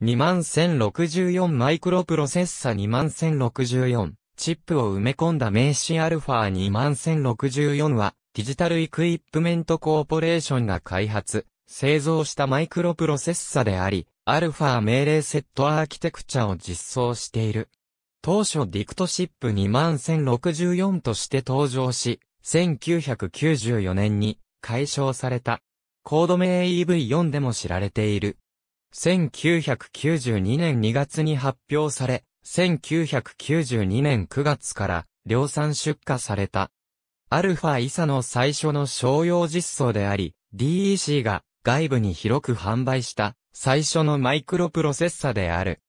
21064マイクロプロセッサ21064チップを埋め込んだ名刺 α21064 はディジタルイクイップメントコーポレーションが開発、製造したマイクロプロセッサであり、アルファ命令セットアーキテクチャを実装している。当初ディクトシップ21064として登場し、1994年に解消された。コード名 EV4 でも知られている。1992年2月に発表され、1992年9月から量産出荷された。アルファイサの最初の商用実装であり、DEC が外部に広く販売した最初のマイクロプロセッサである。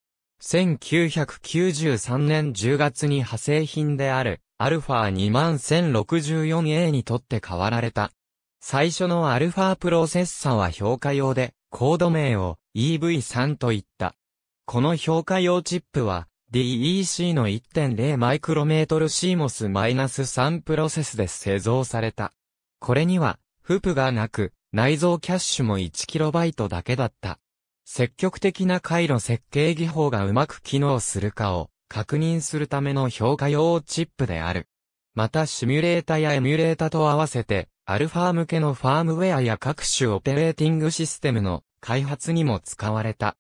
1993年10月に派生品であるアルファ 21064A にとって変わられた。最初のアルファプロセッサは評価用でコード名を EV3 と言った。この評価用チップは DEC の1.0マイクロメートル CMOS-3 プロセスで製造された。これには、フプがなく、内蔵キャッシュも 1KB だけだった。積極的な回路設計技法がうまく機能するかを確認するための評価用チップである。またシミュレータやエミュレータと合わせてアルファ向けのファームウェアや各種オペレーティングシステムの開発にも使われた。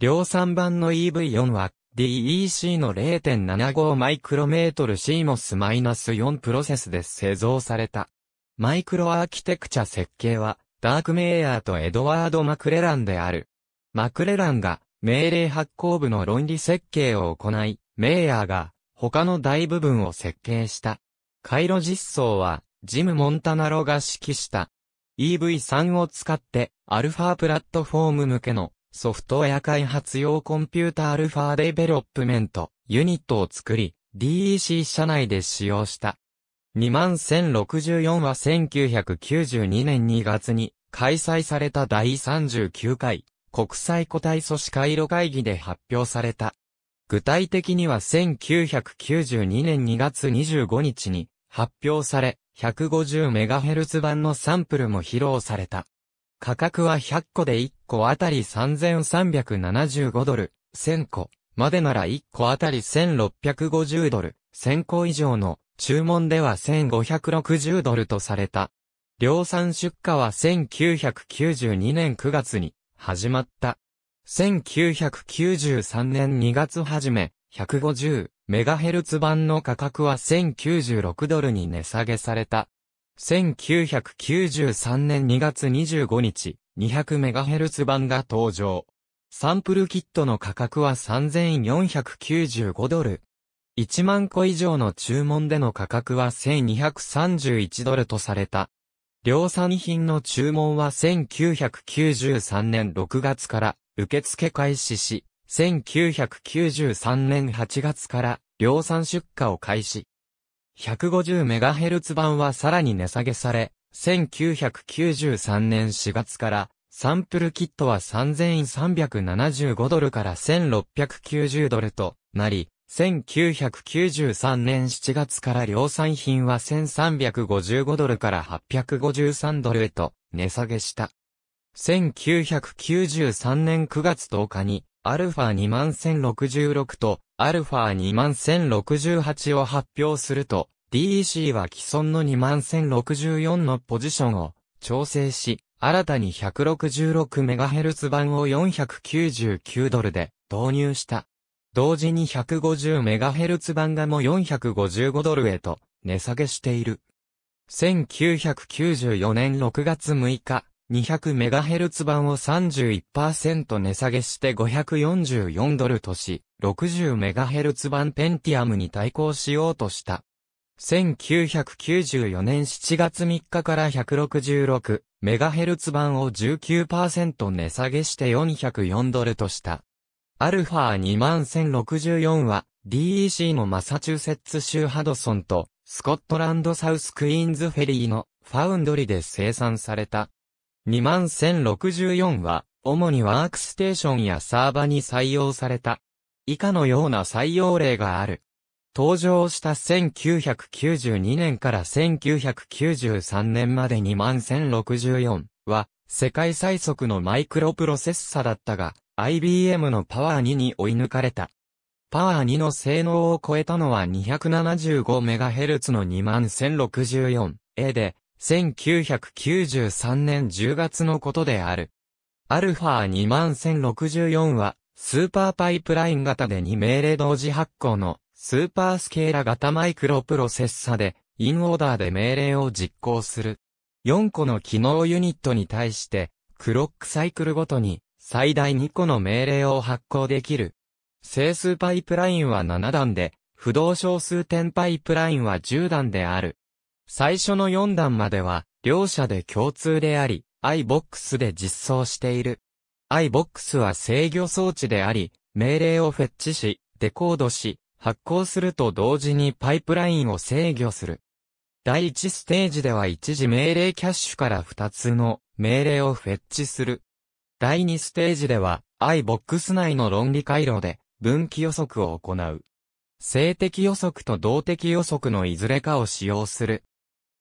量産版の EV4 は DEC の0.75マイクロメートル CMOS-4 プロセスで製造された。マイクロアーキテクチャ設計はダークメイヤーとエドワード・マクレランである。マクレランが命令発行部の論理設計を行い、メイヤーが他の大部分を設計した。回路実装はジム・モンタナロが指揮した EV3 を使って、アルファプラットフォーム向けのソフトウェア開発用コンピュータアルファデベロップメントユニットを作り、DEC 社内で使用した。21064は1992年2月に開催された第39回国際個体組織回路会議で発表された。具体的には1992年2月25日に発表され、150MHz 版のサンプルも披露された。価格は100個で1個あたり3375ドル、1000個までなら1個あたり1650ドル、1000個以上の注文では1560ドルとされた。量産出荷は1992年9月に始まった。1993年2月はじめ、150MHz 版の価格は1096ドルに値下げされた。1993年2月25日、200MHz 版が登場。サンプルキットの価格は3495ドル。1万個以上の注文での価格は1231ドルとされた。量産品の注文は1993年6月から受付開始し、1993年8月から量産出荷を開始。150MHz 版はさらに値下げされ、1993年4月からサンプルキットは3375ドルから1690ドルとなり、1993年7月から量産品は1355ドルから853ドルへと値下げした。1993年9月10日にアルファ2 0 6 6とアルファ2 0 6 8を発表すると、DEC は既存の2064のポジションを調整し、新たに 166MHz 版を499ドルで導入した。同時に 150MHz 版がも455ドルへと値下げしている。1994年6月6日、200MHz 版を31%値下げして544ドルとし、60MHz 版ペンティアムに対抗しようとした。1994年7月3日から 166MHz 版を19%値下げして404ドルとした。α21064 は DEC のマサチューセッツ州ハドソンとスコットランドサウスクイーンズフェリーのファウンドリで生産された21064は、主にワークステーションやサーバに採用された。以下のような採用例がある。登場した1992年から1993年まで21064は、世界最速のマイクロプロセッサだったが、IBM のパワー2に追い抜かれた。パワー2の性能を超えたのは 275MHz の 21064A で、1993年10月のことである。アルファ21064は、スーパーパイプライン型で2命令同時発行の、スーパースケーラ型マイクロプロセッサで、インオーダーで命令を実行する。4個の機能ユニットに対して、クロックサイクルごとに、最大2個の命令を発行できる。整数パイプラインは7段で、不動小数点パイプラインは10段である。最初の4段までは、両者で共通であり、iBox で実装している。iBox は制御装置であり、命令をフェッチし、デコードし、発行すると同時にパイプラインを制御する。第1ステージでは一時命令キャッシュから2つの命令をフェッチする。第2ステージでは iBox 内の論理回路で分岐予測を行う。静的予測と動的予測のいずれかを使用する。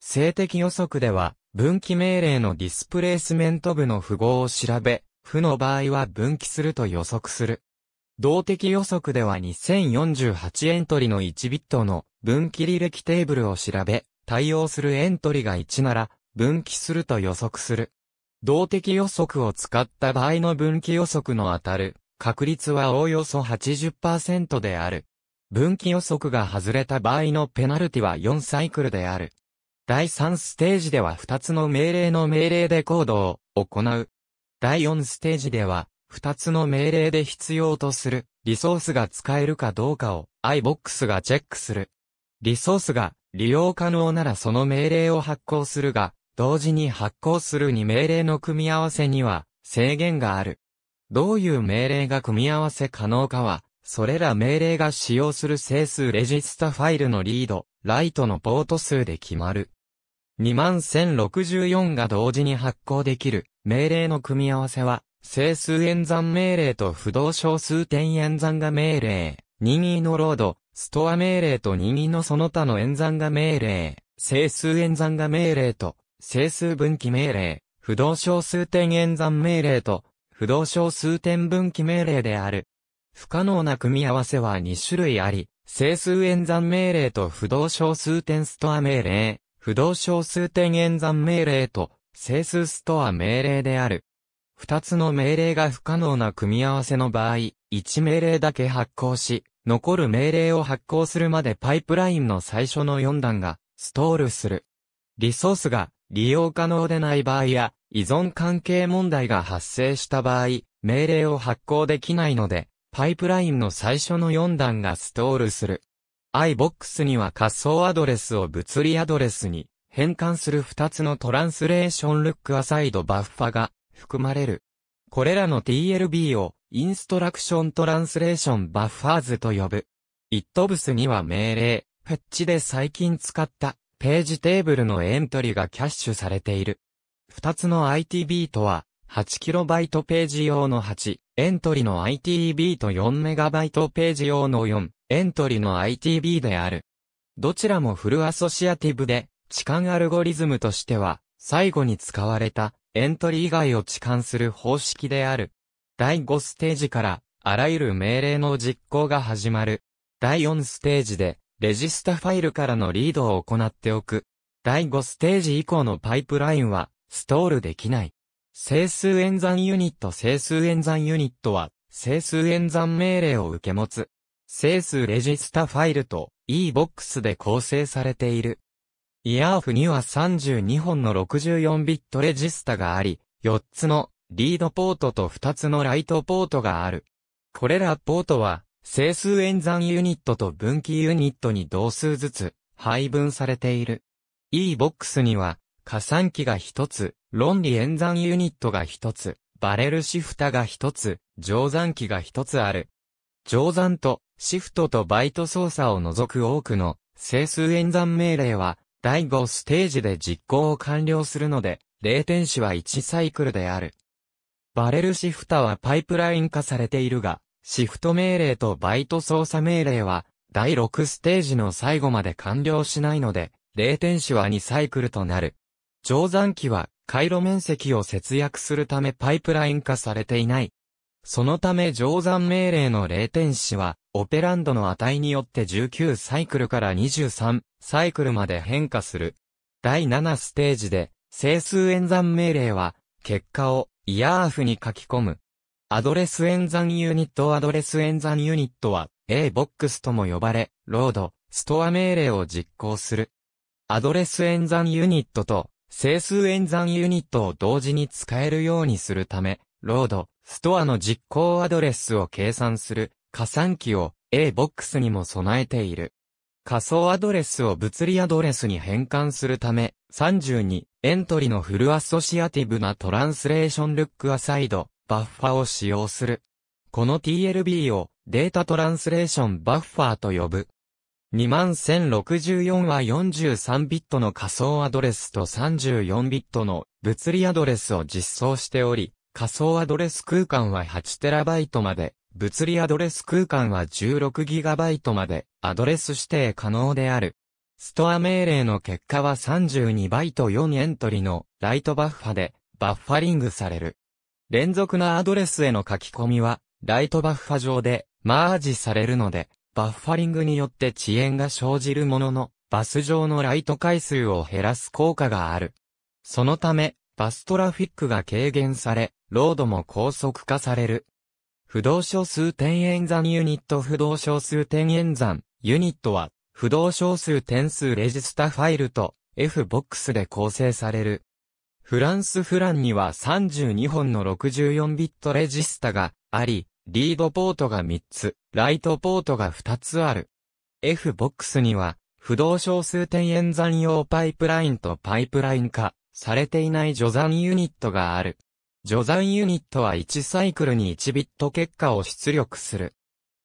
性的予測では、分岐命令のディスプレイスメント部の符号を調べ、負の場合は分岐すると予測する。動的予測では2048エントリの1ビットの分岐履歴テーブルを調べ、対応するエントリが1なら分岐すると予測する。動的予測を使った場合の分岐予測の当たる確率はおおよそ80%である。分岐予測が外れた場合のペナルティは4サイクルである。第3ステージでは2つの命令の命令でコードを行う。第4ステージでは、2つの命令で必要とするリソースが使えるかどうかを iBox がチェックする。リソースが利用可能ならその命令を発行するが、同時に発行するに命令の組み合わせには制限がある。どういう命令が組み合わせ可能かはそれら命令が使用する整数レジスタファイルのリード、ライトのポート数で決まる。21064が同時に発行できる命令の組み合わせは、整数演算命令と不動小数点演算が命令、任意のロード、ストア命令と任意のその他の演算が命令、整数演算が命令と、整数分岐命令、不動小数点演算命令と、不動小数点分岐命令である。不可能な組み合わせは2種類あり、整数演算命令と不動小数点ストア命令、不動小数点演算命令と整数ストア命令である。2つの命令が不可能な組み合わせの場合、1命令だけ発行し、残る命令を発行するまでパイプラインの最初の4段がストールする。リソースが利用可能でない場合や依存関係問題が発生した場合、命令を発行できないので、パイプラインの最初の4段がストールする。iBox には仮想アドレスを物理アドレスに変換する2つのトランスレーションルックアサイドバッファが含まれる。これらの TLB をインストラクショントランスレーションバッファーズと呼ぶ。itbus には命令、フェッチで最近使ったページテーブルのエントリーがキャッシュされている。2つの ITB とは 8KB ページ用の8、エントリの ITB と 4MB ページ用の4、エントリの ITB である。どちらもフルアソシアティブで、置換アルゴリズムとしては、最後に使われたエントリ以外を置換する方式である。第5ステージから、あらゆる命令の実行が始まる。第4ステージで、レジスタファイルからのリードを行っておく。第5ステージ以降のパイプラインは、ストールできない。整数演算ユニット整数演算ユニットは、整数演算命令を受け持つ。整数レジスタファイルと ebox で構成されている。イヤーフには32本の64ビットレジスタがあり、4つのリードポートと2つのライトポートがある。これらポートは、整数演算ユニットと分岐ユニットに同数ずつ配分されている。ebox には加算器が一つ、論理演算ユニットが一つ、バレルシフタが一つ、乗算器が一つある。乗算とシフトとバイト操作を除く多くの整数演算命令は第5ステージで実行を完了するので、0点子は1サイクルである。バレルシフタはパイプライン化されているが、シフト命令とバイト操作命令は第6ステージの最後まで完了しないので、0点子は2サイクルとなる。定山機は回路面積を節約するためパイプライン化されていない。そのため定山命令の0点子は、オペランドの値によって19サイクルから23サイクルまで変化する。第7ステージで、整数演算命令は、結果をイヤーフに書き込む。アドレス演算ユニットアドレス演算ユニットは ABOX とも呼ばれ、ロード、ストア命令を実行する。アドレス演算ユニットと整数演算ユニットを同時に使えるようにするため、ロード、ストアの実行アドレスを計算する加算機を a ボックスにも備えている。仮想アドレスを物理アドレスに変換するため、32、エントリのフルアソシアティブなトランスレーションルックアサイド、バッファを使用する。この TLB をデータトランスレーションバッファーと呼ぶ。21064は43ビットの仮想アドレスと34ビットの物理アドレスを実装しており、仮想アドレス空間は 8TB まで、物理アドレス空間は 16GB までアドレス指定可能である。ストア命令の結果は32バイト4エントリのライトバッファでバッファリングされる。連続なアドレスへの書き込みはライトバッファ上でマージされるのでバッファリングによって遅延が生じるものの、バス上のライト回数を減らす効果がある。そのため、バストラフィックが軽減され、ロードも高速化される。不動小数点演算ユニット不動小数点演算ユニットは、不動小数点数レジスタファイルと f ボックスで構成される。フランスフランには32本の64ビットレジスタがあり、リードポートが3つ、ライトポートが2つある。F-Box には、不動小数点演算用パイプラインとパイプライン化、されていない除算ユニットがある。除算ユニットは1サイクルに1ビット結果を出力する。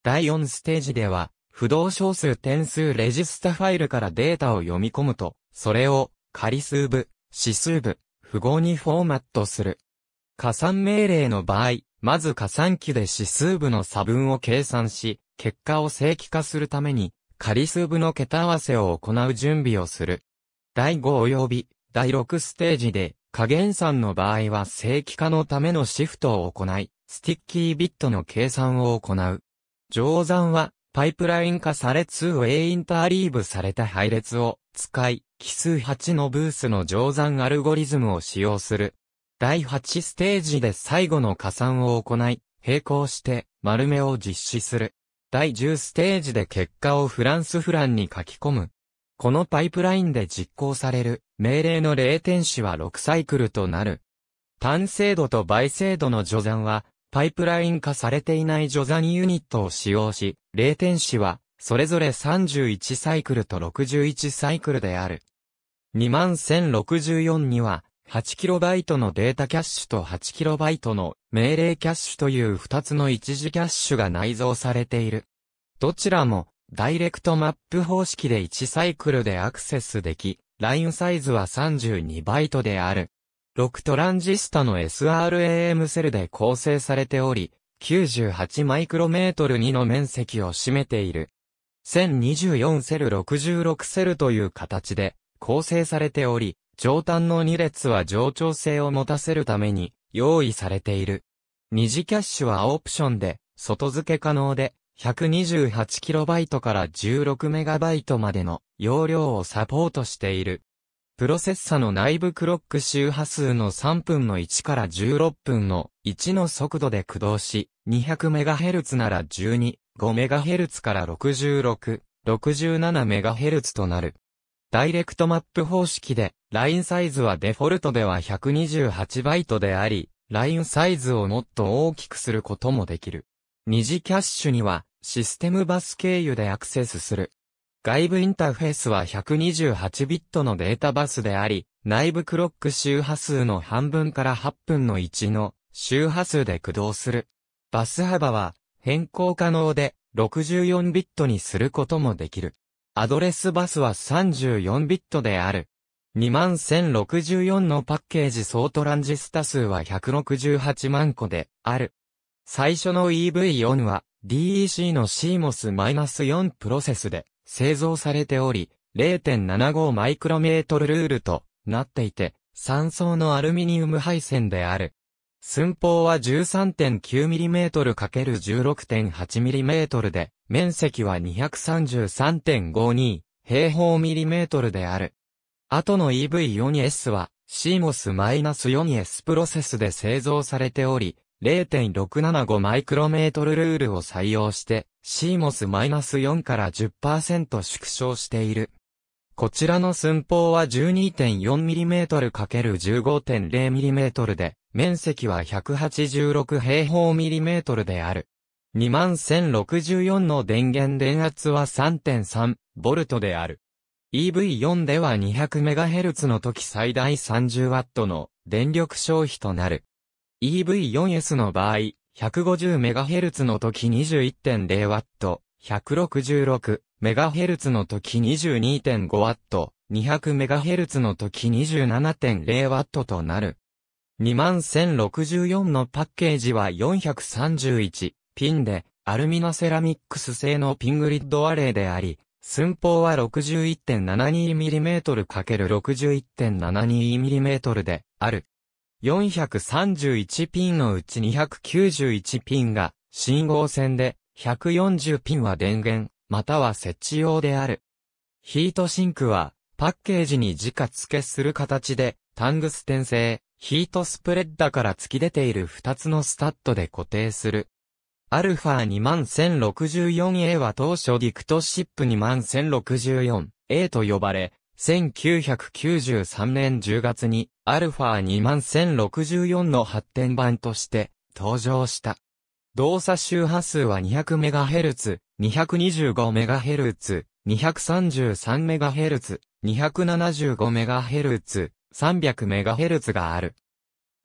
第4ステージでは、不動小数点数レジスタファイルからデータを読み込むと、それを仮数部、指数部、符号にフォーマットする。加算命令の場合、まず加算機で指数部の差分を計算し、結果を正規化するために、仮数部の桁合わせを行う準備をする。第5及び第6ステージで、加減算の場合は正規化のためのシフトを行い、スティッキービットの計算を行う。乗算は、パイプライン化され 2A インターリーブされた配列を使い、奇数8のブースの乗算アルゴリズムを使用する。第8ステージで最後の加算を行い、並行して丸めを実施する。第10ステージで結果をフランスフランに書き込む。このパイプラインで実行される命令の0点子は6サイクルとなる。単精度と倍精度の序算は、パイプライン化されていない序算ユニットを使用し、0点子は、それぞれ31サイクルと61サイクルである。21064には、8KB のデータキャッシュと 8KB の命令キャッシュという2つの一時キャッシュが内蔵されている。どちらもダイレクトマップ方式で1サイクルでアクセスでき、ラインサイズは32バイトである。6トランジスタの SRAM セルで構成されており、98マイクロメートル2の面積を占めている。1024セル66セルという形で構成されており、上端の2列は冗長性を持たせるために用意されている。二次キャッシュはオプションで、外付け可能で、128KB から 16MB までの容量をサポートしている。プロセッサの内部クロック周波数の3分の1から16分の1の速度で駆動し、200MHz なら12、5MHz から66、67MHz となる。ダイレクトマップ方式で、ラインサイズはデフォルトでは128バイトであり、ラインサイズをもっと大きくすることもできる。二次キャッシュには、システムバス経由でアクセスする。外部インターフェースは128ビットのデータバスであり、内部クロック周波数の半分から8分の1の周波数で駆動する。バス幅は変更可能で64ビットにすることもできる。アドレスバスは34ビットである。21064のパッケージ総トランジスタ数は168万個である。最初の EV4 は DEC の CMOS-4 プロセスで製造されており、0.75マイクロメートルルールとなっていて、3層のアルミニウム配線である。寸法は 13.9mm×16.8mm で、面積は233.52平方ミリメートルである。後の EV4S は、CMOS-4S プロセスで製造されており、0.675マイクロメートルルールを採用して、CMOS-4 から10%縮小している。こちらの寸法は 12.4mm×15.0mm で、面積は186平方ミリメートルである。21064の電源電圧は 3.3V である。EV4 では 200MHz の時最大 30W の電力消費となる。EV4S の場合、150MHz の時 21.0W、166MHz の時 22.5W、200MHz の時 27.0W となる。21064のパッケージは431ピンで、アルミのセラミックス製のピングリッドアレイであり、寸法は 61.72mm×61.72mm である。431ピンのうち291ピンが信号線で、140ピンは電源、または設置用である。ヒートシンクは、パッケージに直付けする形で、タングステン製、ヒートスプレッダから突き出ている2つのスタッドで固定する。アルファ 21064A は当初ディクトシップ 21064A と呼ばれ、1993年10月にアルファ21064の発展版として登場した。動作周波数は 200MHz、225MHz、233MHz、275MHz、300MHz がある。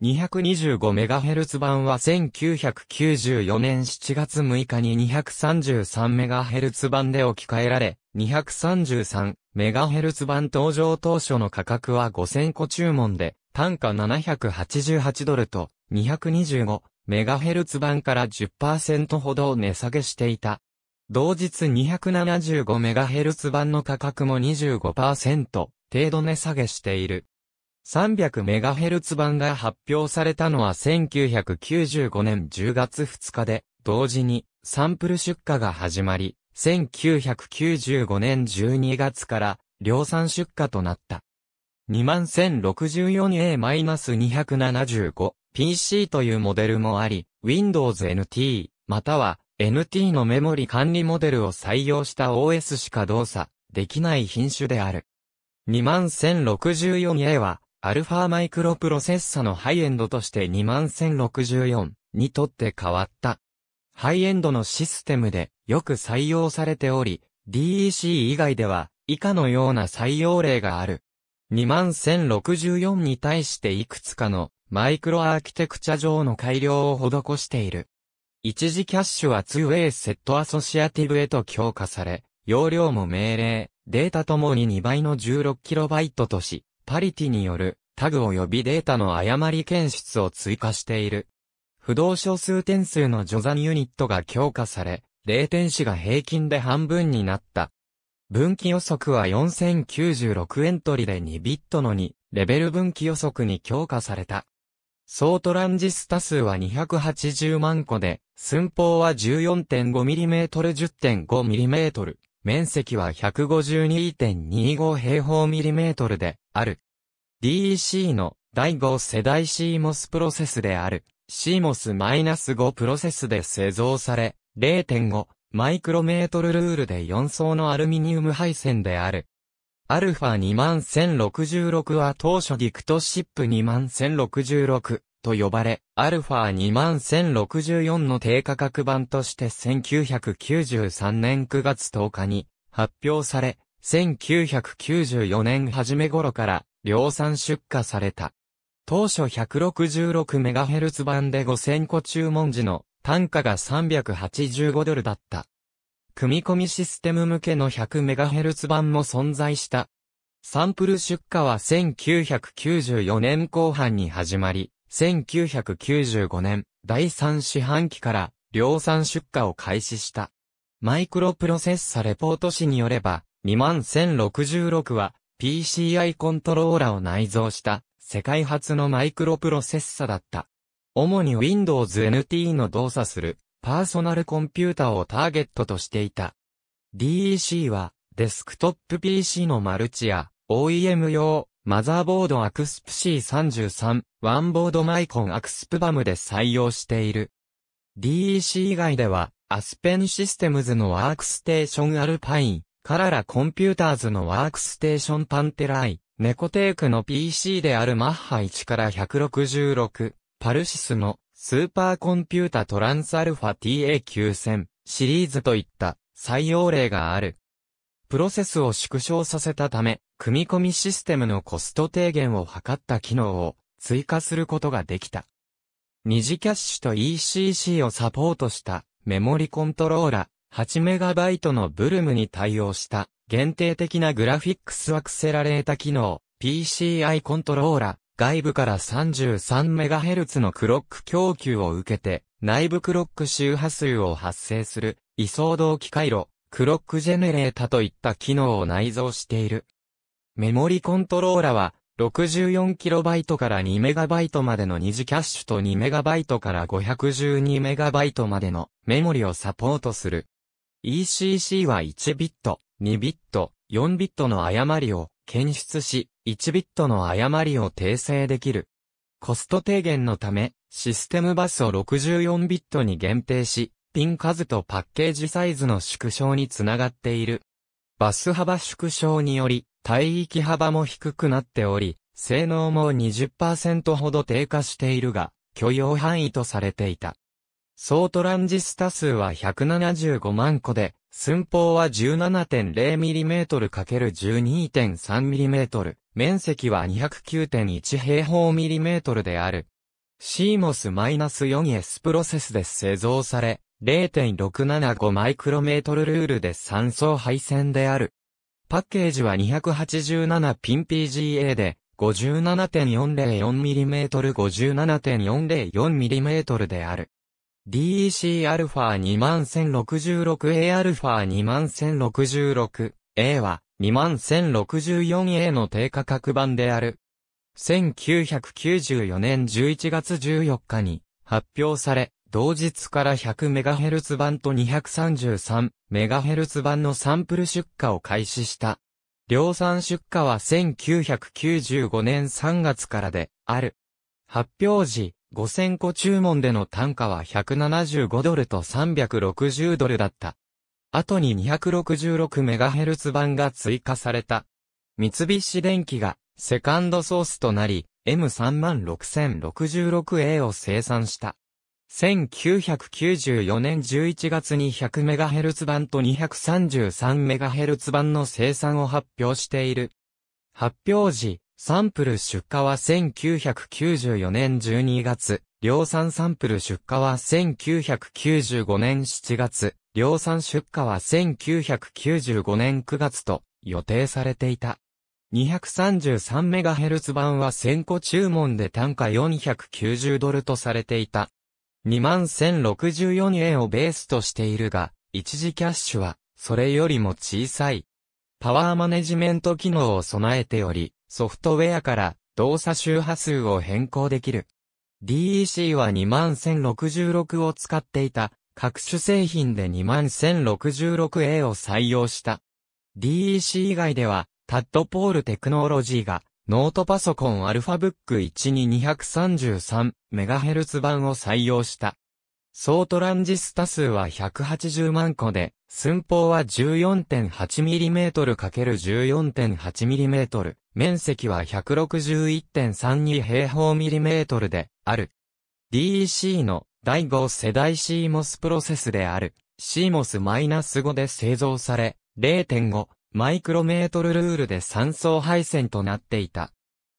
225MHz 版は1994年7月6日に 233MHz 版で置き換えられ、233MHz 版登場当初の価格は5000個注文で、単価788ドルと 225MHz 版から10%ほど値下げしていた。同日 275MHz 版の価格も25%程度値下げしている。300MHz 版が発表されたのは1995年10月2日で、同時にサンプル出荷が始まり、1995年12月から量産出荷となった。21064A-275PC というモデルもあり、Windows NT または NT のメモリ管理モデルを採用した OS しか動作できない品種である。21064A はアルファマイクロプロセッサのハイエンドとして21064にとって変わった。ハイエンドのシステムでよく採用されており、DEC 以外では以下のような採用例がある。21064に対していくつかのマイクロアーキテクチャ上の改良を施している。一時キャッシュは 2way セットアソシアティブへと強化され、容量も命令、データともに2倍の 16KB とし、パリティによるタグ及びデータの誤り検出を追加している。不動小数点数の除算ユニットが強化され、0点子が平均で半分になった。分岐予測は4096エントリで2ビットの2、レベル分岐予測に強化された。総トランジスタ数は280万個で、寸法は 14.5mm10.5mm、面積は152.25平方ミリメートルで、ある。DEC の第5世代 CMOS プロセスである CMOS-5 プロセスで製造され、0.5マイクロメートルルールで4層のアルミニウム配線である。アルファ21066は当初ディクトシップ21066と呼ばれ、アルファ21064の低価格版として1993年9月10日に発表され、1994年初め頃から量産出荷された。当初 166MHz 版で5000個注文時の単価が385ドルだった。組み込みシステム向けの 100MHz 版も存在した。サンプル出荷は1994年後半に始まり、1995年第3四半期から量産出荷を開始した。マイクロプロセッサレポート誌によれば、21066は PCI コントローラを内蔵した世界初のマイクロプロセッサだった。主に Windows NT の動作するパーソナルコンピュータをターゲットとしていた。DEC はデスクトップ PC のマルチや OEM 用マザーボードアクスプ C33 ワンボードマイコンアクスプバムで採用している。DEC 以外ではアスペンシステムズのワークステーションアルパインカララコンピューターズのワークステーションパンテライ、ネコテークの PC であるマッハ1から166、パルシスのスーパーコンピュータトランスアルファ TA9000 シリーズといった採用例がある。プロセスを縮小させたため、組み込みシステムのコスト低減を図った機能を追加することができた。二次キャッシュと ECC をサポートしたメモリコントローラ 8MB のブルムに対応した限定的なグラフィックスアクセラレータ機能 PCI コントローラ外部から 33MHz のクロック供給を受けて内部クロック周波数を発生する位相動機回路クロックジェネレータといった機能を内蔵している。メモリコントローラは 64KB から 2MB までの二次キャッシュと 2MB から 512MB までのメモリをサポートする。ECC は1ビット、2ビット、4ビットの誤りを検出し、1ビットの誤りを訂正できる。コスト低減のため、システムバスを64ビットに限定し、ピン数とパッケージサイズの縮小につながっている。バス幅縮小により、帯域幅も低くなっており、性能も20%ほど低下しているが、許容範囲とされていた。総トランジスタ数は175万個で、寸法は 17.0mm×12.3mm、面積は209.1平方 mm である。CMOS-4S プロセスで製造され、0.675マイクロメートルルールで3層配線である。パッケージは287ピン PGA で、57.404mm、57.404mm である。DECα2066Aα2066A 1 1は 21064A の低価格版である。1994年11月14日に発表され、同日から 100MHz 版と 233MHz 版のサンプル出荷を開始した。量産出荷は1995年3月からである。発表時、5000個注文での単価は175ドルと360ドルだった。後に 266MHz 版が追加された。三菱電機がセカンドソースとなり、M36066A を生産した。1994年11月に 100MHz 版と 233MHz 版の生産を発表している。発表時、サンプル出荷は1994年12月、量産サンプル出荷は1995年7月、量産出荷は1995年9月と予定されていた。233MHz 版は1000個注文で単価490ドルとされていた。21064円をベースとしているが、一時キャッシュはそれよりも小さい。パワーマネジメント機能を備えており、ソフトウェアから動作周波数を変更できる。DEC は21066を使っていた各種製品で 21066A を採用した。DEC 以外ではタッドポールテクノロジーがノートパソコンアルファブック 12233MHz 版を採用した。総トランジスタ数は180万個で寸法は 14.8mm×14.8mm、面積は161.32平方ミリメートルである。DEC の第5世代 CMOS プロセスである CMOS-5 で製造され、0.5マイクロメートルルールで3層配線となっていた。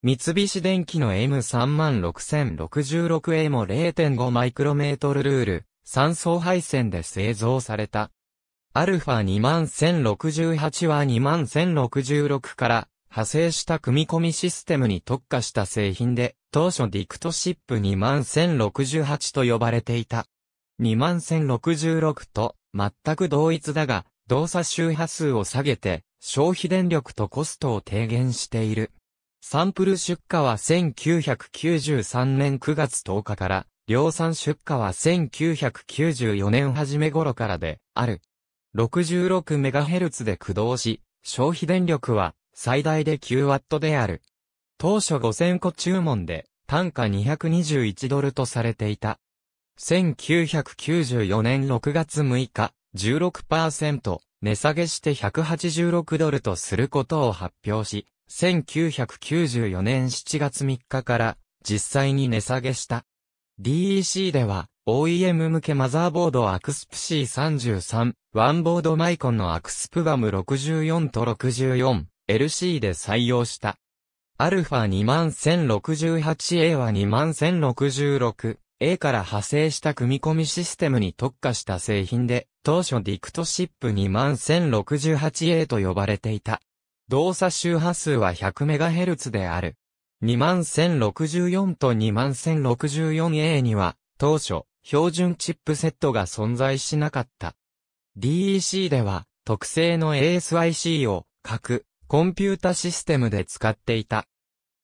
三菱電機の M36066A も0.5マイクロメートルルール、3層配線で製造された。アルファ21068は21066から派生した組み込みシステムに特化した製品で、当初ディクトシップ21068と呼ばれていた。21066と全く同一だが、動作周波数を下げて、消費電力とコストを低減している。サンプル出荷は1993年9月10日から、量産出荷は1994年初め頃からで、ある。66MHz で駆動し、消費電力は最大で 9W である。当初5000個注文で単価221ドルとされていた。1994年6月6日、16%値下げして186ドルとすることを発表し、1994年7月3日から実際に値下げした。DEC では OEM 向けマザーボードアクスプ C33、ワンボードマイコンのアクスプガム64と 64LC で採用した。アルファ 21068A は 21066A から派生した組み込みシステムに特化した製品で、当初ディクトシップ 21068A と呼ばれていた。動作周波数は 100MHz である。21064と 21064A には、当初、標準チップセットが存在しなかった。DEC では特製の ASIC を各コンピュータシステムで使っていた。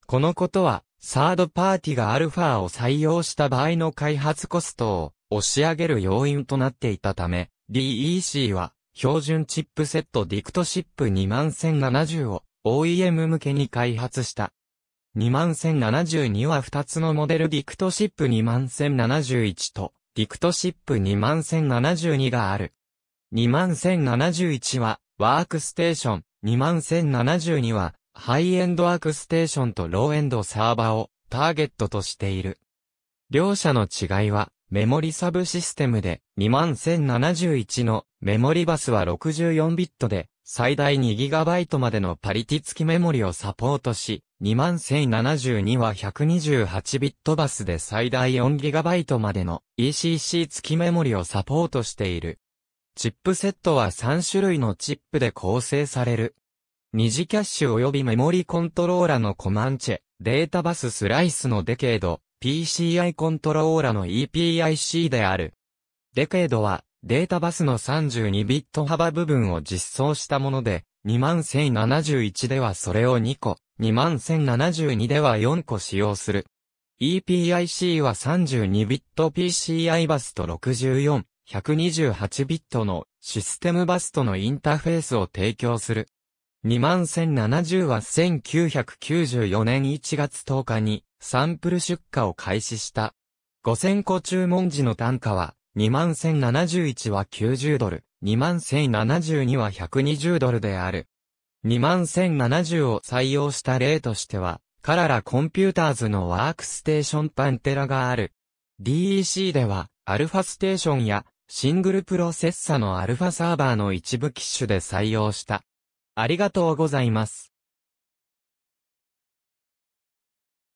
このことはサードパーティがアルファを採用した場合の開発コストを押し上げる要因となっていたため、DEC は標準チップセットディクトシップ21070を OEM 向けに開発した。21072は2つのモデルディクトシップ21071と、ディクトシップ21072がある。21071は、ワークステーション、21072は、ハイエンドワークステーションとローエンドサーバをターゲットとしている。両者の違いは、メモリサブシステムで21071のメモリバスは64ビットで最大 2GB までのパリティ付きメモリをサポートし、21072は1 2 8ビットバスで最大 4GB までの ECC 付きメモリをサポートしている。チップセットは3種類のチップで構成される。二次キャッシュ及びメモリコントローラのコマンチェ、データバススライスのデケード、PCI コントローラの EPIC である。デケードは、データバスの32ビット幅部分を実装したもので、21071ではそれを2個、21072では4個使用する。EPIC は32ビット PCI バスと64、128ビットのシステムバスとのインターフェースを提供する。21070は1994年1月10日にサンプル出荷を開始した。5000個注文時の単価は21071は90ドル、21072は120ドルである。21070を採用した例としては、カララコンピューターズのワークステーションパンテラがある。DEC では、アルファステーションや、シングルプロセッサのアルファサーバーの一部機種で採用した。ありがとうございます。